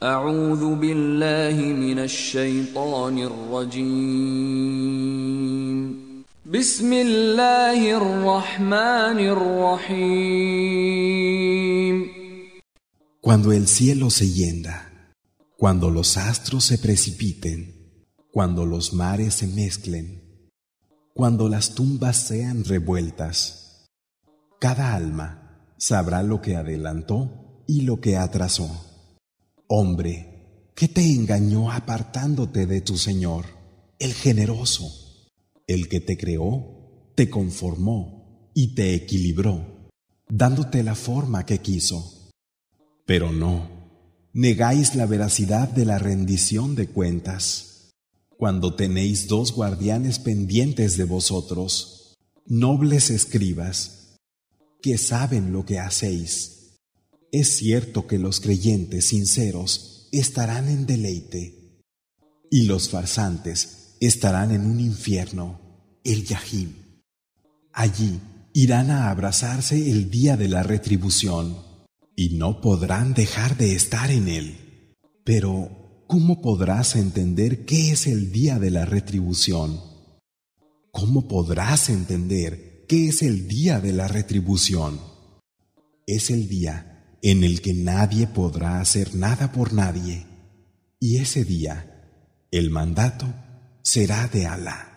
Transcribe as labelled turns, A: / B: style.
A: Cuando el cielo se hienda, cuando los astros se precipiten, cuando los mares se mezclen, cuando las tumbas sean revueltas, cada alma sabrá lo que adelantó y lo que atrasó. Hombre, ¿qué te engañó apartándote de tu Señor, el generoso, el que te creó, te conformó y te equilibró, dándote la forma que quiso? Pero no, negáis la veracidad de la rendición de cuentas. Cuando tenéis dos guardianes pendientes de vosotros, nobles escribas, que saben lo que hacéis. Es cierto que los creyentes sinceros estarán en deleite y los farsantes estarán en un infierno, el Yahim. Allí irán a abrazarse el día de la retribución y no podrán dejar de estar en él. Pero, ¿cómo podrás entender qué es el día de la retribución? ¿Cómo podrás entender qué es el día de la retribución? Es el día en el que nadie podrá hacer nada por nadie, y ese día el mandato será de Alá.